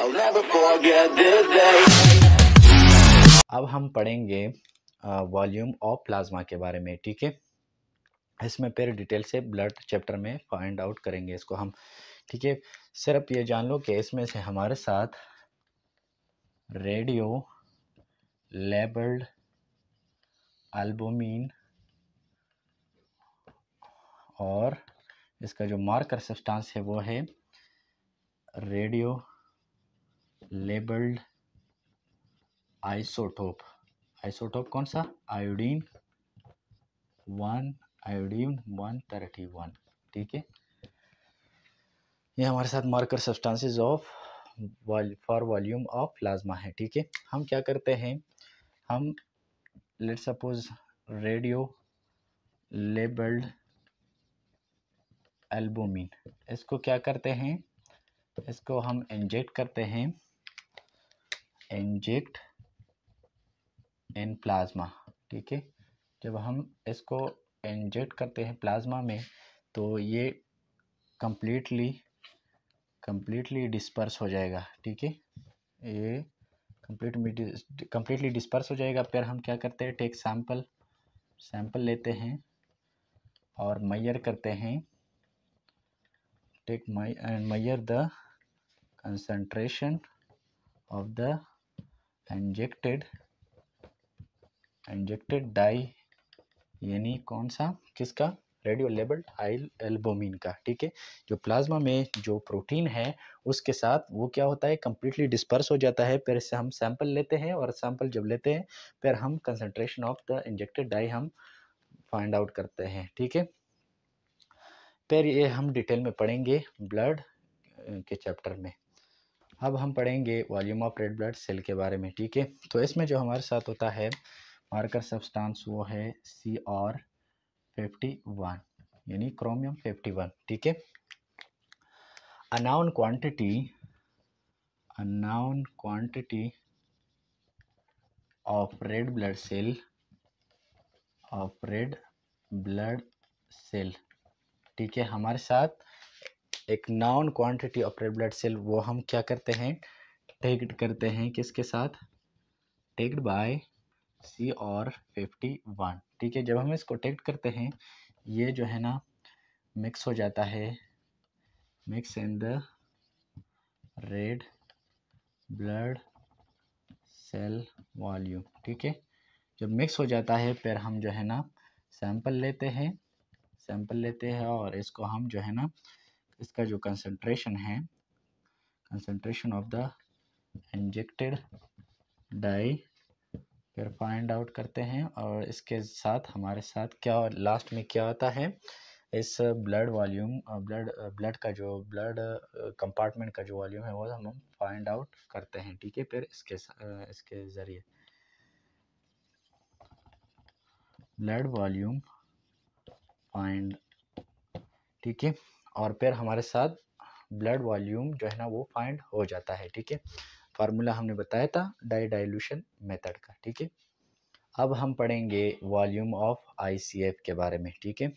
अब हम पढ़ेंगे वॉल्यूम ऑफ प्लाज्मा के बारे में ठीक है इसमें फिर डिटेल से ब्लड चैप्टर में फाइंड आउट करेंगे इसको हम ठीक है सिर्फ ये जान लो कि इसमें से हमारे साथ रेडियो लेबल्ड एल्बोमिन और इसका जो मार्कर सब्सटेंस है वो है रेडियो लेबल्ड आइसोटोप आइसोटोप कौन सा iodine one iodine one thirty one ठीक है ये हमारे साथ marker substances of for volume of plasma है ठीक है हम क्या करते हैं हम let suppose radio labelled albumin इसको क्या करते हैं इसको हम इंजेक्ट करते हैं इंजेक्ट इन प्लाज्मा ठीक है जब हम इसको इंजेक्ट करते हैं प्लाज्मा में तो ये कम्प्लीटली कम्प्लीटली डिस्पर्स हो जाएगा ठीक है ये कम्प्लीट कम्प्लीटली डिस्पर्स हो जाएगा फिर हम क्या करते हैं टेक सैम्पल सैम्पल लेते हैं और मैयर करते हैं take measure the concentration of the injected injected dye यानी कौन सा किसका रेडियो लेबल्ड आइल एल्बोमिन का ठीक है जो प्लाज्मा में जो प्रोटीन है उसके साथ वो क्या होता है कम्प्लीटली डिस्पर्स हो जाता है फिर से हम सैंपल लेते हैं और सैंपल जब लेते हैं फिर हम concentration of the injected dye हम फाइंड आउट करते हैं ठीक है फिर ये हम डिटेल में पढ़ेंगे ब्लड के चैप्टर में अब हम पढ़ेंगे volume of red blood cell के बारे में ठीक है तो इसमें जो हमारे साथ होता है मार्कर सब्सटेंस वो है सी आर फिफ्टी वन यानी क्रोमियम फिफ्टी वन ठीक है unknown quantity unknown quantity of red blood cell of red blood cell ठीक है हमारे साथ एक known quantity of red blood cell वो हम क्या करते हैं टेक्ड करते हैं किसके साथ टेक्ड बाय सी और फिफ्टी वन ठीक है जब हम इसको टेक्ट करते हैं ये जो है ना मिक्स हो जाता है mix in the red blood cell volume ठीक है जब मिक्स हो जाता है फिर हम जो है ना सैंपल लेते हैं सैंपल लेते हैं और इसको हम जो है ना इसका जो कंसनट्रेशन है concentration of the injected dye फिर फाइंड आउट करते हैं और इसके साथ हमारे साथ क्या लास्ट में क्या आता है इस ब्लड वॉल्यूम ब्लड ब्लड का जो ब्लड कंपार्टमेंट का जो वॉल्यूम है वो हम फाइंड आउट करते हैं ठीक है फिर इसके इसके ज़रिए ब्लड वॉल्यूम फाइंड ठीक है और फिर हमारे साथ ब्लड वॉल्यूम जो है ना वो फाइंड हो जाता है ठीक है फार्मूला हमने बताया था डाई डाइल्यूशन मेथड का ठीक है अब हम पढ़ेंगे वॉल्यूम ऑफ आईसीएफ के बारे में ठीक है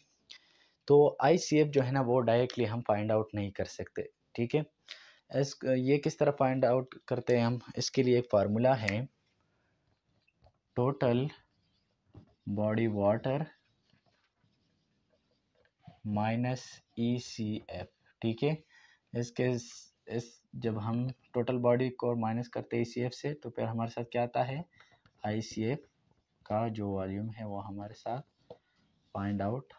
तो आईसीएफ जो है ना वो डायरेक्टली हम फाइंड आउट नहीं कर सकते ठीक है इस ये किस तरह फाइंड आउट करते हैं हम इसके लिए एक फार्मूला है total body water minus E C F ठीक है इसके इस जब हम टोटल बॉडी को माइनस करते हैं ई सी एफ से तो फिर हमारे साथ क्या आता है आई सी एफ का जो वॉल्यूम है वो हमारे साथ फाइंड आउट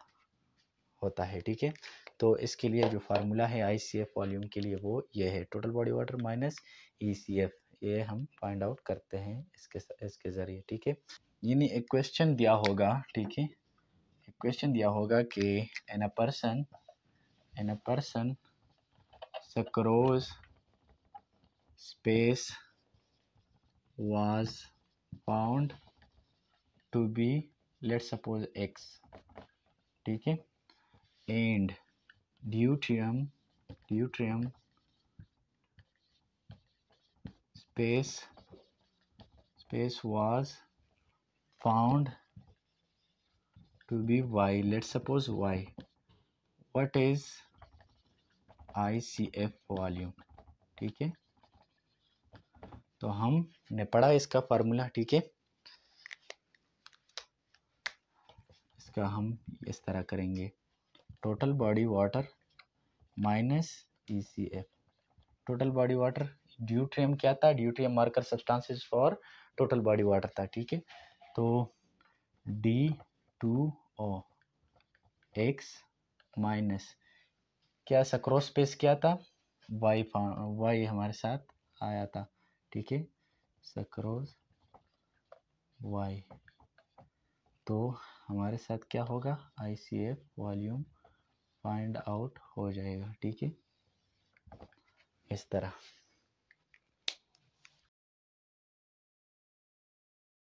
होता है ठीक है तो इसके लिए जो फार्मूला है आई सी एफ वॉल्यूम के लिए वो ये है total body water minus E C F ये हम फाइंड आउट करते हैं इसके इसके ज़रिए ठीक है यानी एक क्वेश्चन दिया होगा ठीक है क्वेश्चन दिया होगा कि an a person an a person sucrose space was found to be let suppose X ठीक है and deuterium deuterium space space was found to be y let's suppose y what is ICF volume ठीक है तो हमने पढ़ा इसका formula ठीक है इसका हम इस तरह करेंगे total body water minus E C F total body water deuterium क्या था deuterium marker substances for total body water था ठीक है तो D two O X minus क्या सा क्रॉस स्पेस क्या था वाई वाई हमारे साथ आया था ठीक है सक्रोज वाई तो हमारे साथ क्या होगा I C F volume find out हो जाएगा ठीक है इस तरह